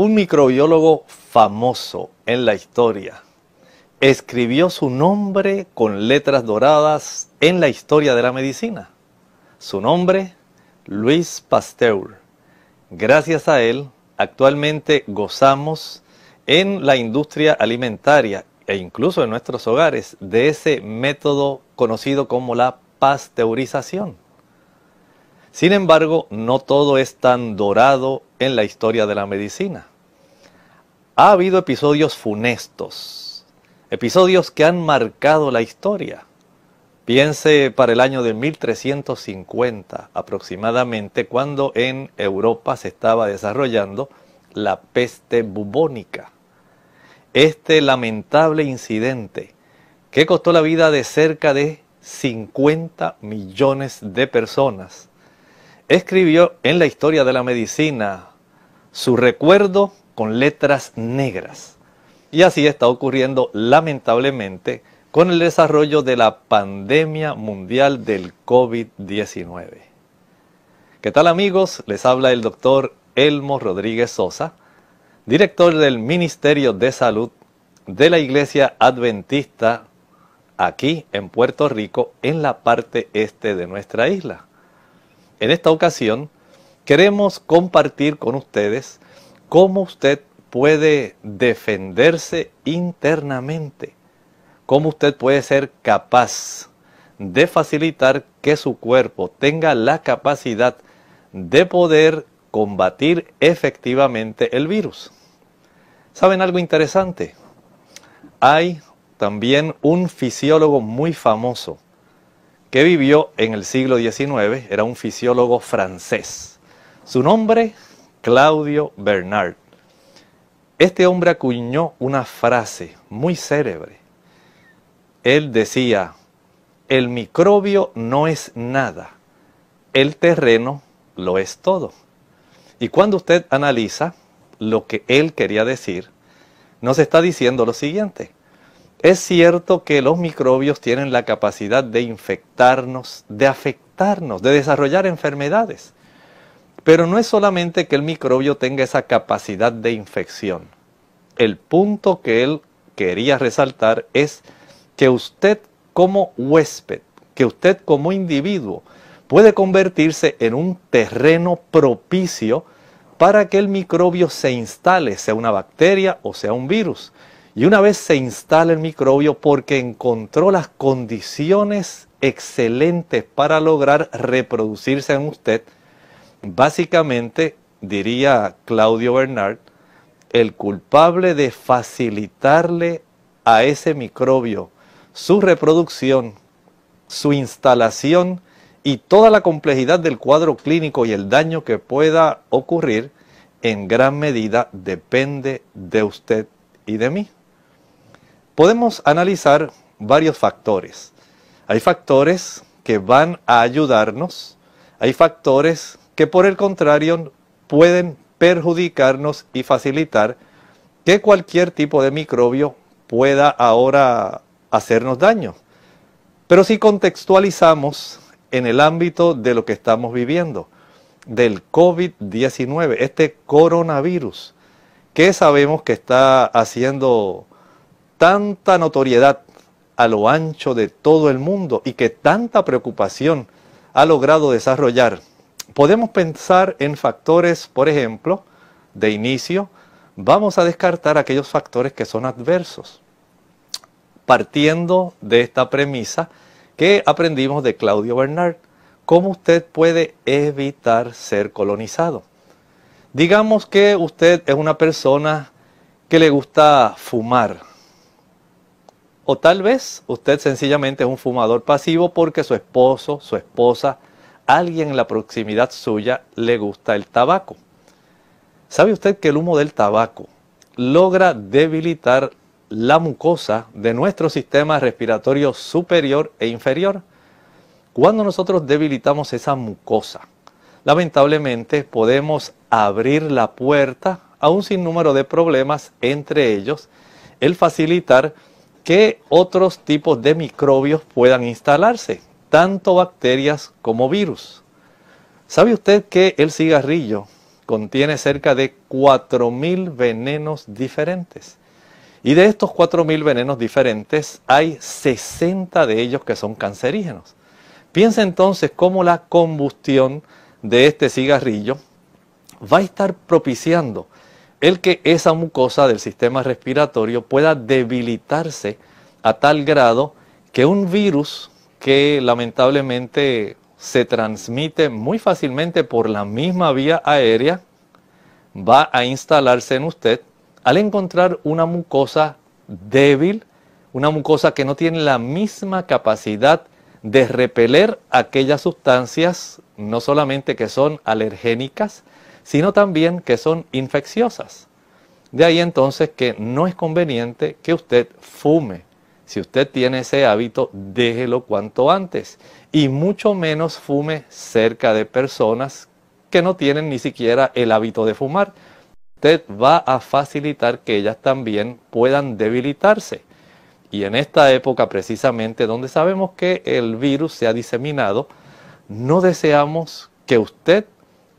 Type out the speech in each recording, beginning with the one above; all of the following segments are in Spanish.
un microbiólogo famoso en la historia, escribió su nombre con letras doradas en la historia de la medicina. Su nombre, Luis Pasteur. Gracias a él, actualmente gozamos en la industria alimentaria e incluso en nuestros hogares de ese método conocido como la pasteurización. Sin embargo, no todo es tan dorado en la historia de la medicina. Ha habido episodios funestos, episodios que han marcado la historia. Piense para el año de 1350 aproximadamente, cuando en Europa se estaba desarrollando la peste bubónica. Este lamentable incidente que costó la vida de cerca de 50 millones de personas. Escribió en la historia de la medicina su recuerdo con letras negras. Y así está ocurriendo lamentablemente con el desarrollo de la pandemia mundial del COVID-19. ¿Qué tal amigos? Les habla el doctor Elmo Rodríguez Sosa, director del Ministerio de Salud de la Iglesia Adventista aquí en Puerto Rico, en la parte este de nuestra isla. En esta ocasión, queremos compartir con ustedes cómo usted puede defenderse internamente, cómo usted puede ser capaz de facilitar que su cuerpo tenga la capacidad de poder combatir efectivamente el virus. ¿Saben algo interesante? Hay también un fisiólogo muy famoso que vivió en el siglo XIX, era un fisiólogo francés su nombre, Claudio Bernard. Este hombre acuñó una frase muy célebre. Él decía, el microbio no es nada, el terreno lo es todo. Y cuando usted analiza lo que él quería decir, nos está diciendo lo siguiente. Es cierto que los microbios tienen la capacidad de infectarnos, de afectarnos, de desarrollar enfermedades. Pero no es solamente que el microbio tenga esa capacidad de infección. El punto que él quería resaltar es que usted como huésped, que usted como individuo, puede convertirse en un terreno propicio para que el microbio se instale, sea una bacteria o sea un virus. Y una vez se instala el microbio porque encontró las condiciones excelentes para lograr reproducirse en usted, Básicamente, diría Claudio Bernard, el culpable de facilitarle a ese microbio su reproducción, su instalación y toda la complejidad del cuadro clínico y el daño que pueda ocurrir, en gran medida depende de usted y de mí. Podemos analizar varios factores. Hay factores que van a ayudarnos, hay factores que por el contrario pueden perjudicarnos y facilitar que cualquier tipo de microbio pueda ahora hacernos daño. Pero si contextualizamos en el ámbito de lo que estamos viviendo, del COVID-19, este coronavirus, que sabemos que está haciendo tanta notoriedad a lo ancho de todo el mundo y que tanta preocupación ha logrado desarrollar Podemos pensar en factores, por ejemplo, de inicio, vamos a descartar aquellos factores que son adversos, partiendo de esta premisa que aprendimos de Claudio Bernard, cómo usted puede evitar ser colonizado. Digamos que usted es una persona que le gusta fumar, o tal vez usted sencillamente es un fumador pasivo porque su esposo, su esposa, alguien en la proximidad suya le gusta el tabaco. ¿Sabe usted que el humo del tabaco logra debilitar la mucosa de nuestro sistema respiratorio superior e inferior? Cuando nosotros debilitamos esa mucosa, lamentablemente podemos abrir la puerta a un sinnúmero de problemas, entre ellos el facilitar que otros tipos de microbios puedan instalarse, tanto bacterias como virus. ¿Sabe usted que el cigarrillo contiene cerca de 4.000 venenos diferentes? Y de estos 4.000 venenos diferentes, hay 60 de ellos que son cancerígenos. Piensa entonces cómo la combustión de este cigarrillo va a estar propiciando el que esa mucosa del sistema respiratorio pueda debilitarse a tal grado que un virus que lamentablemente se transmite muy fácilmente por la misma vía aérea, va a instalarse en usted al encontrar una mucosa débil, una mucosa que no tiene la misma capacidad de repeler aquellas sustancias, no solamente que son alergénicas, sino también que son infecciosas. De ahí entonces que no es conveniente que usted fume si usted tiene ese hábito, déjelo cuanto antes y mucho menos fume cerca de personas que no tienen ni siquiera el hábito de fumar. Usted va a facilitar que ellas también puedan debilitarse. Y en esta época precisamente donde sabemos que el virus se ha diseminado, no deseamos que usted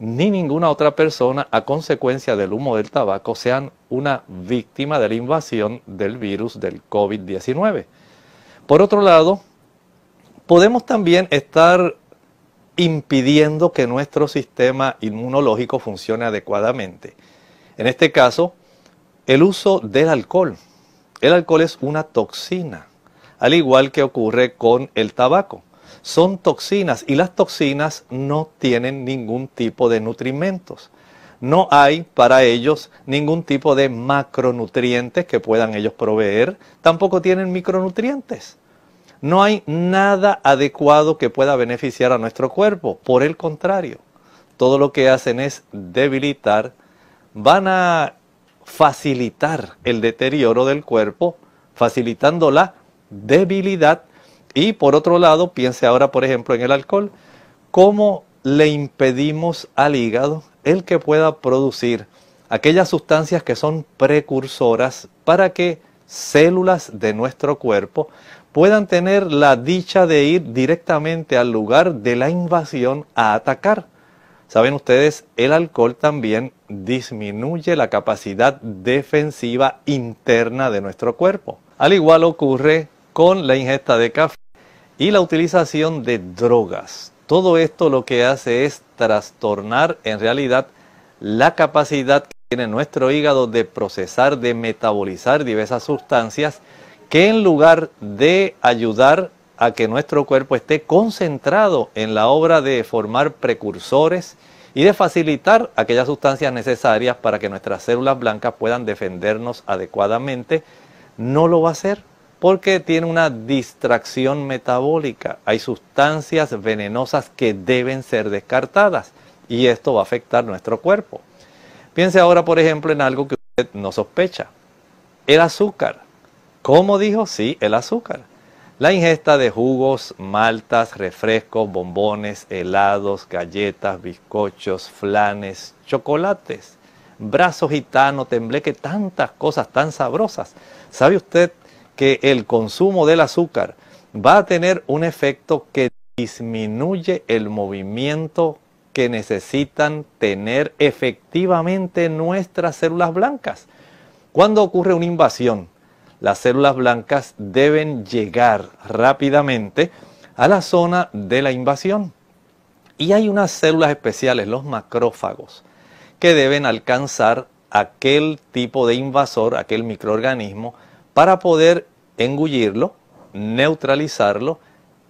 ni ninguna otra persona a consecuencia del humo del tabaco sean una víctima de la invasión del virus del COVID-19. Por otro lado, podemos también estar impidiendo que nuestro sistema inmunológico funcione adecuadamente. En este caso, el uso del alcohol. El alcohol es una toxina, al igual que ocurre con el tabaco son toxinas y las toxinas no tienen ningún tipo de nutrimentos. No hay para ellos ningún tipo de macronutrientes que puedan ellos proveer, tampoco tienen micronutrientes. No hay nada adecuado que pueda beneficiar a nuestro cuerpo, por el contrario, todo lo que hacen es debilitar, van a facilitar el deterioro del cuerpo, facilitando la debilidad y por otro lado, piense ahora, por ejemplo, en el alcohol. ¿Cómo le impedimos al hígado el que pueda producir aquellas sustancias que son precursoras para que células de nuestro cuerpo puedan tener la dicha de ir directamente al lugar de la invasión a atacar? Saben ustedes, el alcohol también disminuye la capacidad defensiva interna de nuestro cuerpo. Al igual ocurre con la ingesta de café y la utilización de drogas. Todo esto lo que hace es trastornar en realidad la capacidad que tiene nuestro hígado de procesar, de metabolizar diversas sustancias que en lugar de ayudar a que nuestro cuerpo esté concentrado en la obra de formar precursores y de facilitar aquellas sustancias necesarias para que nuestras células blancas puedan defendernos adecuadamente, no lo va a hacer porque tiene una distracción metabólica. Hay sustancias venenosas que deben ser descartadas y esto va a afectar nuestro cuerpo. Piense ahora, por ejemplo, en algo que usted no sospecha. El azúcar. ¿Cómo dijo? Sí, el azúcar. La ingesta de jugos, maltas, refrescos, bombones, helados, galletas, bizcochos, flanes, chocolates, brazos gitano, tembleque, tantas cosas tan sabrosas. ¿Sabe usted que el consumo del azúcar va a tener un efecto que disminuye el movimiento que necesitan tener efectivamente nuestras células blancas. Cuando ocurre una invasión, las células blancas deben llegar rápidamente a la zona de la invasión. Y hay unas células especiales, los macrófagos, que deben alcanzar aquel tipo de invasor, aquel microorganismo, para poder engullirlo, neutralizarlo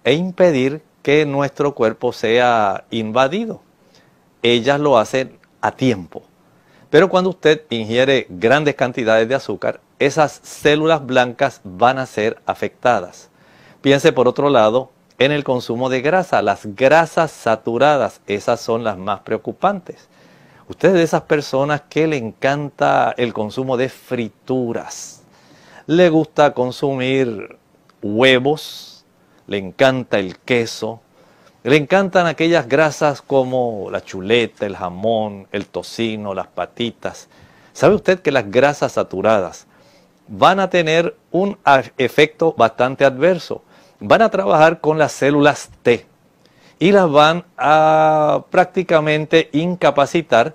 e impedir que nuestro cuerpo sea invadido. Ellas lo hacen a tiempo. Pero cuando usted ingiere grandes cantidades de azúcar, esas células blancas van a ser afectadas. Piense por otro lado en el consumo de grasa, las grasas saturadas, esas son las más preocupantes. Usted es de esas personas que le encanta el consumo de frituras le gusta consumir huevos, le encanta el queso, le encantan aquellas grasas como la chuleta, el jamón, el tocino, las patitas. ¿Sabe usted que las grasas saturadas van a tener un efecto bastante adverso? Van a trabajar con las células T y las van a prácticamente incapacitar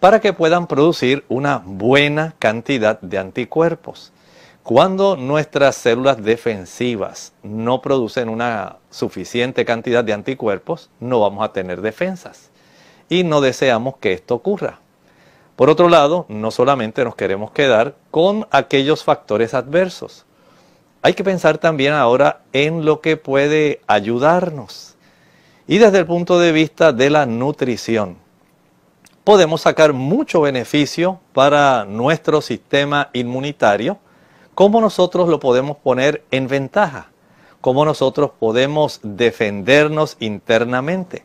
para que puedan producir una buena cantidad de anticuerpos. Cuando nuestras células defensivas no producen una suficiente cantidad de anticuerpos, no vamos a tener defensas. Y no deseamos que esto ocurra. Por otro lado, no solamente nos queremos quedar con aquellos factores adversos. Hay que pensar también ahora en lo que puede ayudarnos. Y desde el punto de vista de la nutrición, podemos sacar mucho beneficio para nuestro sistema inmunitario cómo nosotros lo podemos poner en ventaja, cómo nosotros podemos defendernos internamente.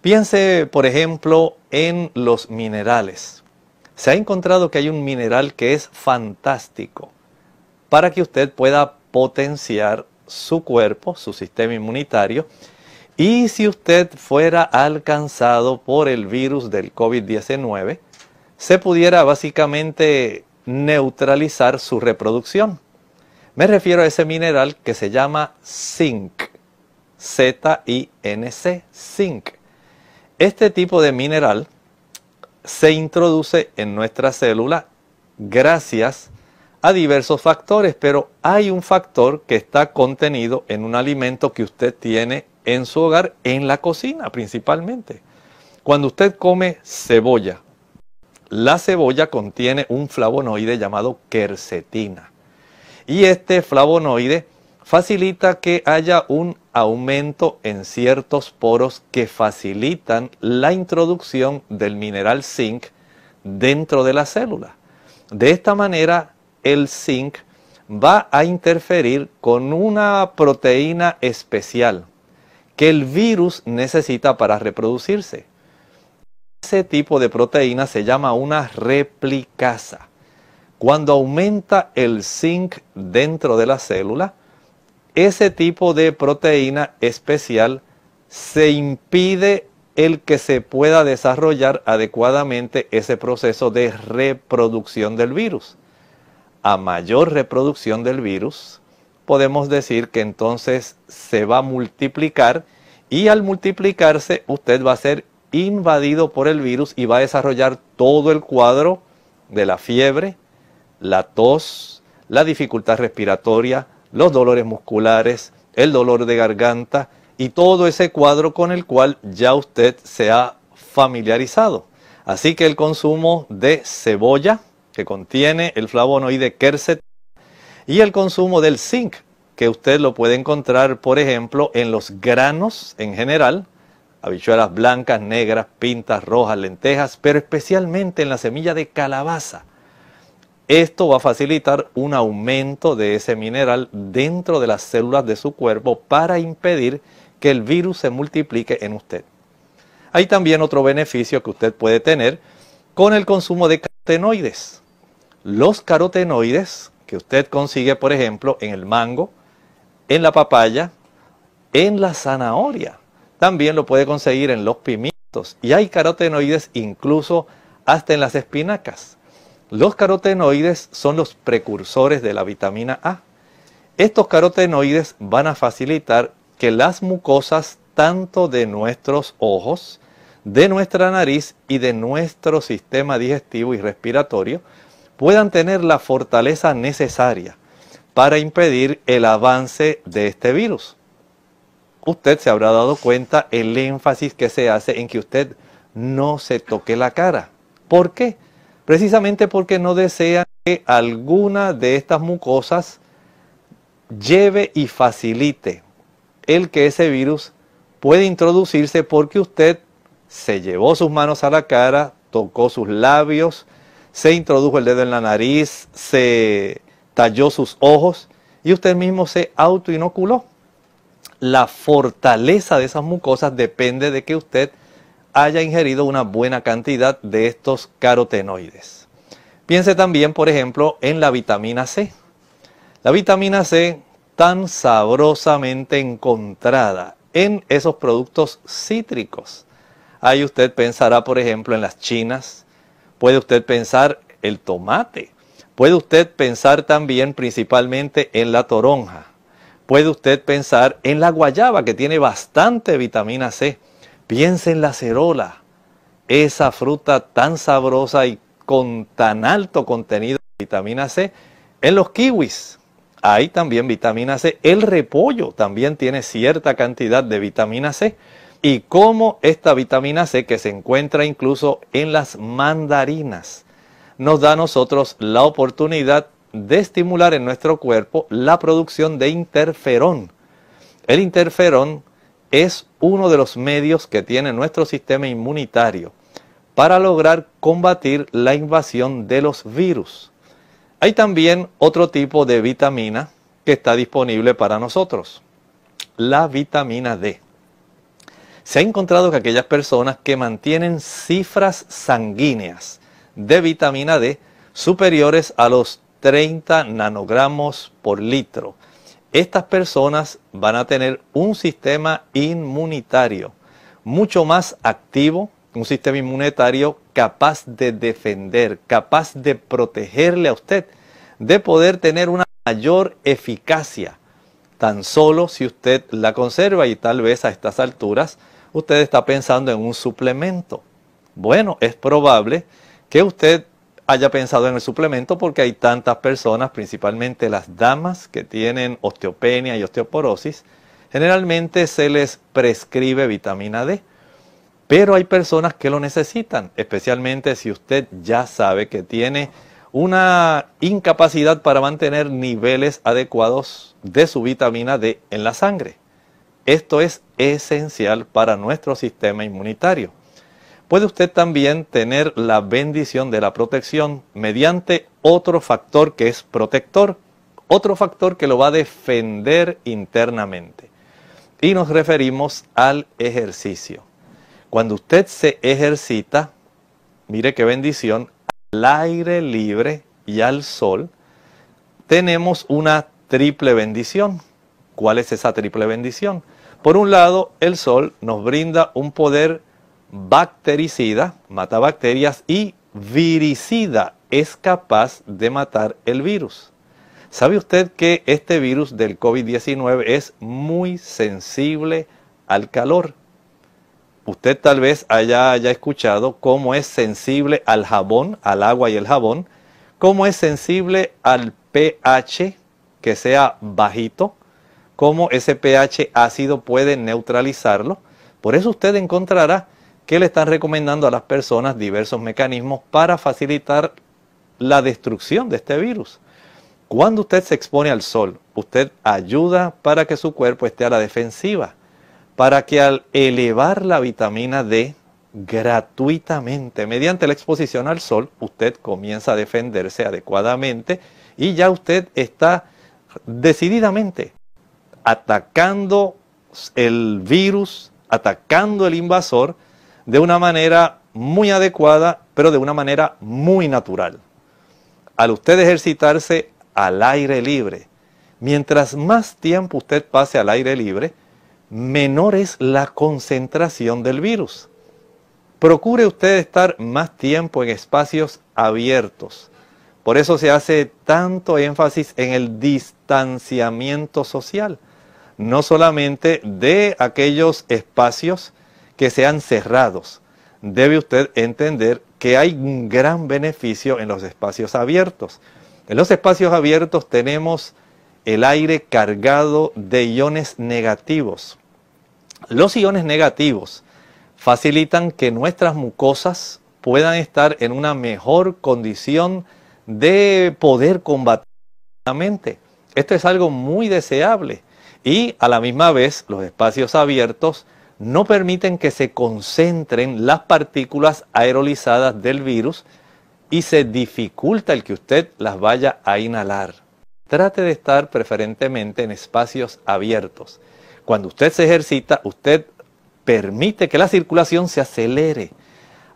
Piense, por ejemplo, en los minerales. Se ha encontrado que hay un mineral que es fantástico para que usted pueda potenciar su cuerpo, su sistema inmunitario, y si usted fuera alcanzado por el virus del COVID-19, se pudiera básicamente neutralizar su reproducción. Me refiero a ese mineral que se llama zinc, Z-I-N-C, zinc. Este tipo de mineral se introduce en nuestra célula gracias a diversos factores, pero hay un factor que está contenido en un alimento que usted tiene en su hogar, en la cocina principalmente. Cuando usted come cebolla, la cebolla contiene un flavonoide llamado quercetina. Y este flavonoide facilita que haya un aumento en ciertos poros que facilitan la introducción del mineral zinc dentro de la célula. De esta manera, el zinc va a interferir con una proteína especial que el virus necesita para reproducirse. Ese tipo de proteína se llama una replicasa. Cuando aumenta el zinc dentro de la célula, ese tipo de proteína especial se impide el que se pueda desarrollar adecuadamente ese proceso de reproducción del virus. A mayor reproducción del virus, podemos decir que entonces se va a multiplicar y al multiplicarse usted va a ser invadido por el virus y va a desarrollar todo el cuadro de la fiebre, la tos, la dificultad respiratoria, los dolores musculares, el dolor de garganta y todo ese cuadro con el cual ya usted se ha familiarizado. Así que el consumo de cebolla, que contiene el flavonoide quercet y el consumo del zinc, que usted lo puede encontrar, por ejemplo, en los granos en general, habichuelas blancas, negras, pintas, rojas, lentejas, pero especialmente en la semilla de calabaza. Esto va a facilitar un aumento de ese mineral dentro de las células de su cuerpo para impedir que el virus se multiplique en usted. Hay también otro beneficio que usted puede tener con el consumo de carotenoides. Los carotenoides que usted consigue, por ejemplo, en el mango, en la papaya, en la zanahoria también lo puede conseguir en los pimientos y hay carotenoides incluso hasta en las espinacas. Los carotenoides son los precursores de la vitamina A. Estos carotenoides van a facilitar que las mucosas tanto de nuestros ojos, de nuestra nariz y de nuestro sistema digestivo y respiratorio puedan tener la fortaleza necesaria para impedir el avance de este virus usted se habrá dado cuenta el énfasis que se hace en que usted no se toque la cara. ¿Por qué? Precisamente porque no desea que alguna de estas mucosas lleve y facilite el que ese virus puede introducirse porque usted se llevó sus manos a la cara, tocó sus labios, se introdujo el dedo en la nariz, se talló sus ojos y usted mismo se autoinoculó la fortaleza de esas mucosas depende de que usted haya ingerido una buena cantidad de estos carotenoides. Piense también, por ejemplo, en la vitamina C. La vitamina C tan sabrosamente encontrada en esos productos cítricos. Ahí usted pensará, por ejemplo, en las chinas, puede usted pensar el tomate, puede usted pensar también principalmente en la toronja puede usted pensar en la guayaba que tiene bastante vitamina C. Piense en la cerola, esa fruta tan sabrosa y con tan alto contenido de vitamina C. En los kiwis hay también vitamina C. El repollo también tiene cierta cantidad de vitamina C. Y como esta vitamina C que se encuentra incluso en las mandarinas nos da a nosotros la oportunidad de estimular en nuestro cuerpo la producción de interferón. El interferón es uno de los medios que tiene nuestro sistema inmunitario para lograr combatir la invasión de los virus. Hay también otro tipo de vitamina que está disponible para nosotros, la vitamina D. Se ha encontrado que aquellas personas que mantienen cifras sanguíneas de vitamina D superiores a los 30 nanogramos por litro. Estas personas van a tener un sistema inmunitario mucho más activo, un sistema inmunitario capaz de defender, capaz de protegerle a usted, de poder tener una mayor eficacia, tan solo si usted la conserva y tal vez a estas alturas usted está pensando en un suplemento. Bueno, es probable que usted haya pensado en el suplemento porque hay tantas personas, principalmente las damas que tienen osteopenia y osteoporosis, generalmente se les prescribe vitamina D. Pero hay personas que lo necesitan, especialmente si usted ya sabe que tiene una incapacidad para mantener niveles adecuados de su vitamina D en la sangre. Esto es esencial para nuestro sistema inmunitario puede usted también tener la bendición de la protección mediante otro factor que es protector, otro factor que lo va a defender internamente. Y nos referimos al ejercicio. Cuando usted se ejercita, mire qué bendición, al aire libre y al sol, tenemos una triple bendición. ¿Cuál es esa triple bendición? Por un lado, el sol nos brinda un poder bactericida, mata bacterias, y viricida, es capaz de matar el virus. ¿Sabe usted que este virus del COVID-19 es muy sensible al calor? Usted tal vez haya, haya, escuchado cómo es sensible al jabón, al agua y el jabón, cómo es sensible al pH que sea bajito, cómo ese pH ácido puede neutralizarlo. Por eso usted encontrará que le están recomendando a las personas diversos mecanismos para facilitar la destrucción de este virus. Cuando usted se expone al sol, usted ayuda para que su cuerpo esté a la defensiva, para que al elevar la vitamina D gratuitamente mediante la exposición al sol, usted comienza a defenderse adecuadamente y ya usted está decididamente atacando el virus, atacando el invasor, de una manera muy adecuada, pero de una manera muy natural. Al usted ejercitarse al aire libre, mientras más tiempo usted pase al aire libre, menor es la concentración del virus. Procure usted estar más tiempo en espacios abiertos. Por eso se hace tanto énfasis en el distanciamiento social, no solamente de aquellos espacios que sean cerrados. Debe usted entender que hay un gran beneficio en los espacios abiertos. En los espacios abiertos tenemos el aire cargado de iones negativos. Los iones negativos facilitan que nuestras mucosas puedan estar en una mejor condición de poder combatir la mente. Esto es algo muy deseable y a la misma vez los espacios abiertos no permiten que se concentren las partículas aerolizadas del virus y se dificulta el que usted las vaya a inhalar. Trate de estar preferentemente en espacios abiertos. Cuando usted se ejercita, usted permite que la circulación se acelere.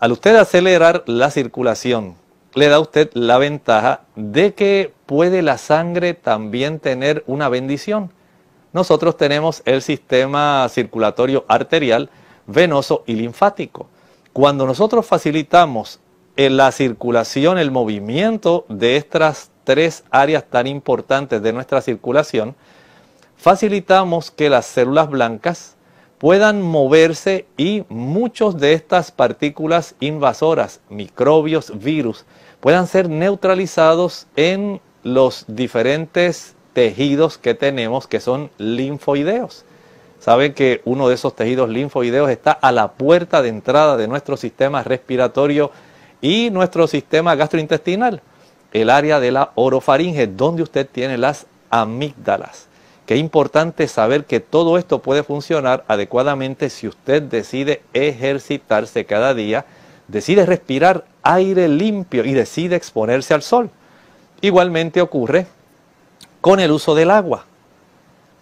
Al usted acelerar la circulación, le da usted la ventaja de que puede la sangre también tener una bendición nosotros tenemos el sistema circulatorio arterial, venoso y linfático. Cuando nosotros facilitamos en la circulación, el movimiento de estas tres áreas tan importantes de nuestra circulación, facilitamos que las células blancas puedan moverse y muchos de estas partículas invasoras, microbios, virus, puedan ser neutralizados en los diferentes tejidos que tenemos que son linfoideos. Saben que uno de esos tejidos linfoideos está a la puerta de entrada de nuestro sistema respiratorio y nuestro sistema gastrointestinal, el área de la orofaringe, donde usted tiene las amígdalas. Qué importante saber que todo esto puede funcionar adecuadamente si usted decide ejercitarse cada día, decide respirar aire limpio y decide exponerse al sol. Igualmente ocurre con el uso del agua.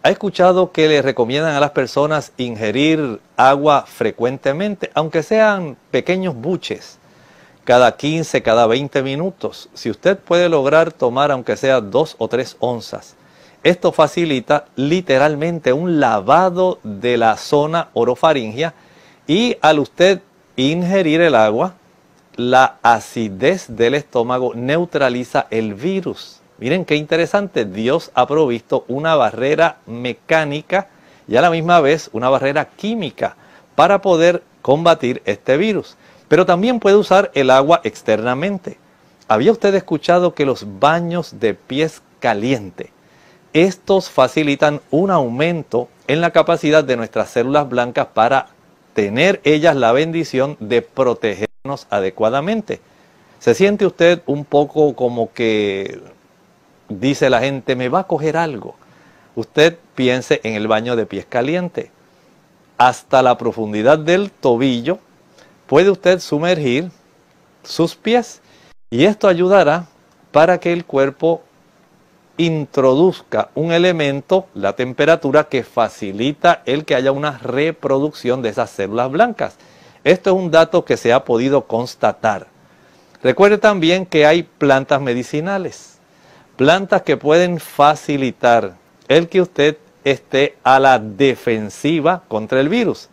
¿Ha escuchado que le recomiendan a las personas ingerir agua frecuentemente, aunque sean pequeños buches, cada 15, cada 20 minutos? Si usted puede lograr tomar aunque sea dos o tres onzas, esto facilita literalmente un lavado de la zona orofaringia y al usted ingerir el agua, la acidez del estómago neutraliza el virus. Miren qué interesante, Dios ha provisto una barrera mecánica y a la misma vez una barrera química para poder combatir este virus. Pero también puede usar el agua externamente. ¿Había usted escuchado que los baños de pies caliente, estos facilitan un aumento en la capacidad de nuestras células blancas para tener ellas la bendición de protegernos adecuadamente? ¿Se siente usted un poco como que dice la gente, me va a coger algo. Usted piense en el baño de pies caliente. Hasta la profundidad del tobillo puede usted sumergir sus pies y esto ayudará para que el cuerpo introduzca un elemento, la temperatura, que facilita el que haya una reproducción de esas células blancas. Esto es un dato que se ha podido constatar. Recuerde también que hay plantas medicinales Plantas que pueden facilitar el que usted esté a la defensiva contra el virus.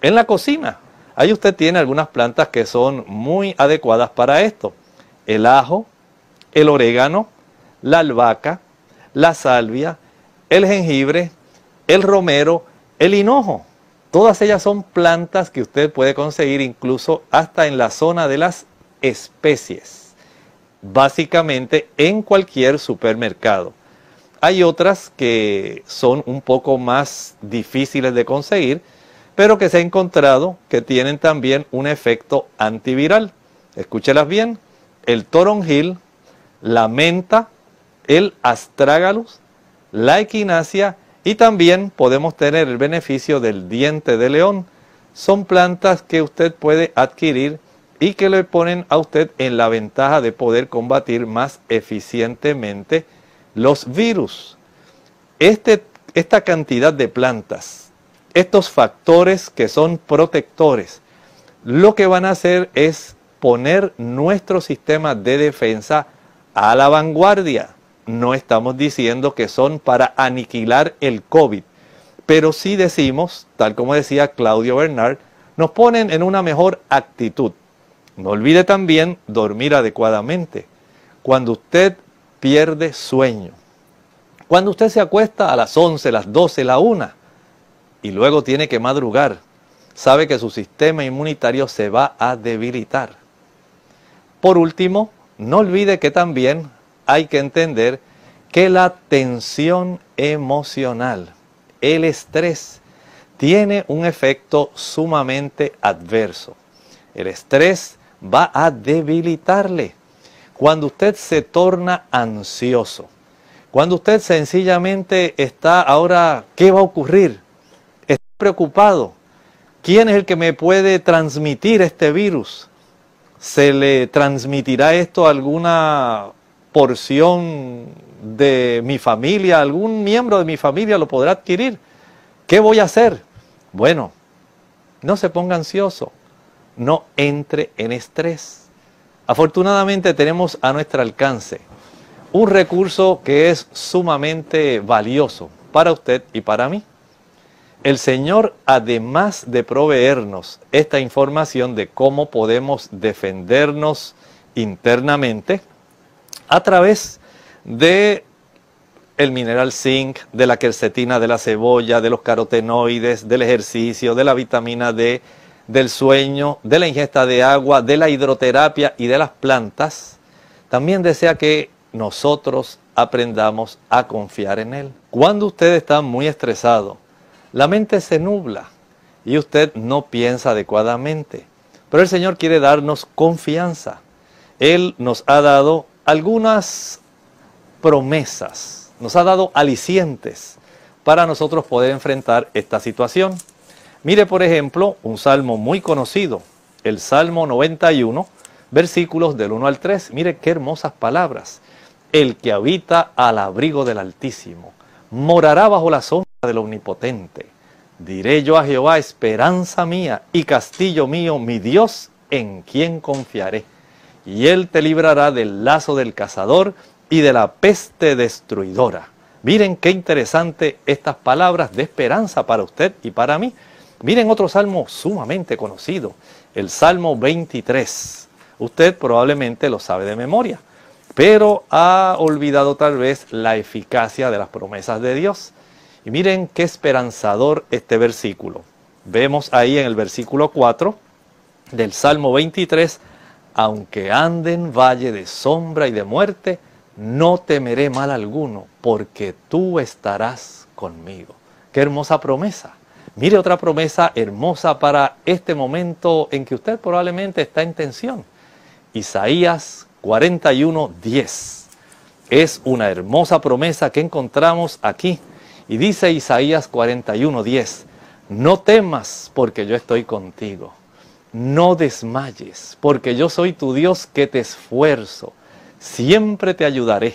En la cocina, ahí usted tiene algunas plantas que son muy adecuadas para esto. El ajo, el orégano, la albahaca, la salvia, el jengibre, el romero, el hinojo. Todas ellas son plantas que usted puede conseguir incluso hasta en la zona de las especies básicamente en cualquier supermercado. Hay otras que son un poco más difíciles de conseguir, pero que se ha encontrado que tienen también un efecto antiviral. Escúchelas bien, el toronjil, la menta, el astrágalus, la equinacia y también podemos tener el beneficio del diente de león. Son plantas que usted puede adquirir y que le ponen a usted en la ventaja de poder combatir más eficientemente los virus. Este, esta cantidad de plantas, estos factores que son protectores, lo que van a hacer es poner nuestro sistema de defensa a la vanguardia. No estamos diciendo que son para aniquilar el COVID, pero sí decimos, tal como decía Claudio Bernard, nos ponen en una mejor actitud. No olvide también dormir adecuadamente. Cuando usted pierde sueño, cuando usted se acuesta a las 11, las 12, la 1 y luego tiene que madrugar, sabe que su sistema inmunitario se va a debilitar. Por último, no olvide que también hay que entender que la tensión emocional, el estrés, tiene un efecto sumamente adverso. El estrés va a debilitarle. Cuando usted se torna ansioso, cuando usted sencillamente está ahora, ¿qué va a ocurrir? Está preocupado. ¿Quién es el que me puede transmitir este virus? ¿Se le transmitirá esto a alguna porción de mi familia? ¿Algún miembro de mi familia lo podrá adquirir? ¿Qué voy a hacer? Bueno, no se ponga ansioso no entre en estrés. Afortunadamente tenemos a nuestro alcance un recurso que es sumamente valioso para usted y para mí. El Señor, además de proveernos esta información de cómo podemos defendernos internamente, a través de el mineral zinc, de la quercetina, de la cebolla, de los carotenoides, del ejercicio, de la vitamina D, del sueño, de la ingesta de agua, de la hidroterapia y de las plantas, también desea que nosotros aprendamos a confiar en Él. Cuando usted está muy estresado, la mente se nubla y usted no piensa adecuadamente. Pero el Señor quiere darnos confianza. Él nos ha dado algunas promesas, nos ha dado alicientes para nosotros poder enfrentar esta situación. Mire, por ejemplo, un salmo muy conocido, el Salmo 91, versículos del 1 al 3. Mire qué hermosas palabras. El que habita al abrigo del Altísimo morará bajo la sombra del Omnipotente. Diré yo a Jehová, esperanza mía y castillo mío, mi Dios, en quien confiaré. Y él te librará del lazo del cazador y de la peste destruidora. Miren qué interesante estas palabras de esperanza para usted y para mí. Miren otro salmo sumamente conocido, el Salmo 23. Usted probablemente lo sabe de memoria, pero ha olvidado tal vez la eficacia de las promesas de Dios. Y miren qué esperanzador este versículo. Vemos ahí en el versículo 4 del Salmo 23, aunque ande en valle de sombra y de muerte, no temeré mal alguno, porque tú estarás conmigo. Qué hermosa promesa. Mire otra promesa hermosa para este momento en que usted probablemente está en tensión. Isaías 41, 10. Es una hermosa promesa que encontramos aquí. Y dice Isaías 41, 10. No temas porque yo estoy contigo. No desmayes porque yo soy tu Dios que te esfuerzo. Siempre te ayudaré.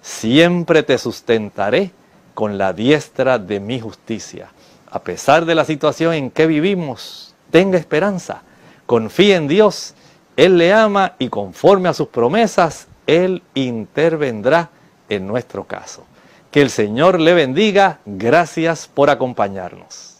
Siempre te sustentaré con la diestra de mi justicia a pesar de la situación en que vivimos, tenga esperanza, confíe en Dios, Él le ama y conforme a sus promesas, Él intervendrá en nuestro caso. Que el Señor le bendiga, gracias por acompañarnos.